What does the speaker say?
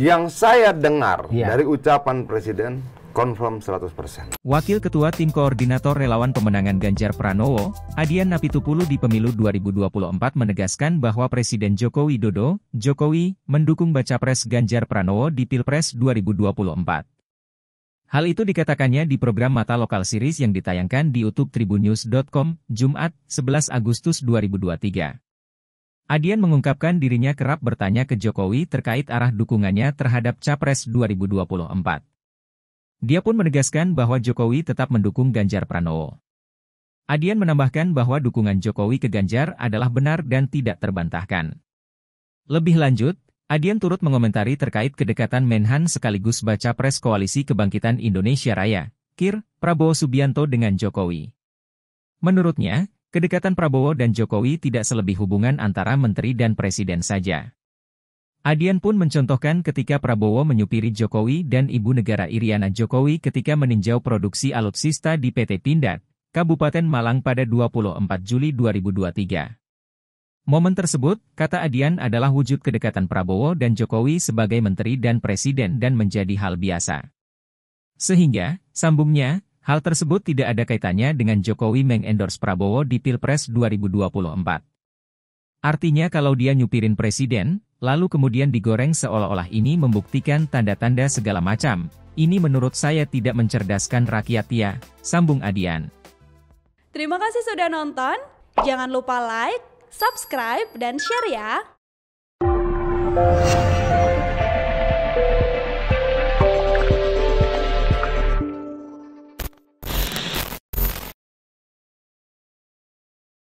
Yang saya dengar ya. dari ucapan Presiden, Confirm 100%. Wakil Ketua Tim Koordinator Relawan Pemenangan Ganjar Pranowo, Adian Napitupulu di pemilu 2024 menegaskan bahwa Presiden Joko Widodo, Jokowi, mendukung baca pres Ganjar Pranowo di Pilpres 2024. Hal itu dikatakannya di program Mata Lokal Series yang ditayangkan di youtube tribunnews.com, Jumat, 11 Agustus 2023. Adian mengungkapkan dirinya kerap bertanya ke Jokowi terkait arah dukungannya terhadap Capres 2024. Dia pun menegaskan bahwa Jokowi tetap mendukung Ganjar Pranowo. Adian menambahkan bahwa dukungan Jokowi ke Ganjar adalah benar dan tidak terbantahkan. Lebih lanjut, Adian turut mengomentari terkait kedekatan Menhan sekaligus baca pres Koalisi Kebangkitan Indonesia Raya, KIR, Prabowo Subianto dengan Jokowi. Menurutnya, Kedekatan Prabowo dan Jokowi tidak selebih hubungan antara menteri dan presiden saja. Adian pun mencontohkan ketika Prabowo menyupiri Jokowi dan ibu negara Iriana Jokowi ketika meninjau produksi alutsista di PT Pindad, Kabupaten Malang pada 24 Juli 2023. Momen tersebut, kata Adian adalah wujud kedekatan Prabowo dan Jokowi sebagai menteri dan presiden dan menjadi hal biasa. Sehingga, sambungnya, Hal tersebut tidak ada kaitannya dengan Jokowi mengendorse Prabowo di Pilpres 2024. Artinya kalau dia nyupirin presiden, lalu kemudian digoreng seolah-olah ini membuktikan tanda-tanda segala macam, ini menurut saya tidak mencerdaskan rakyat ya, sambung Adian. Terima kasih sudah nonton, jangan lupa like, subscribe, dan share ya!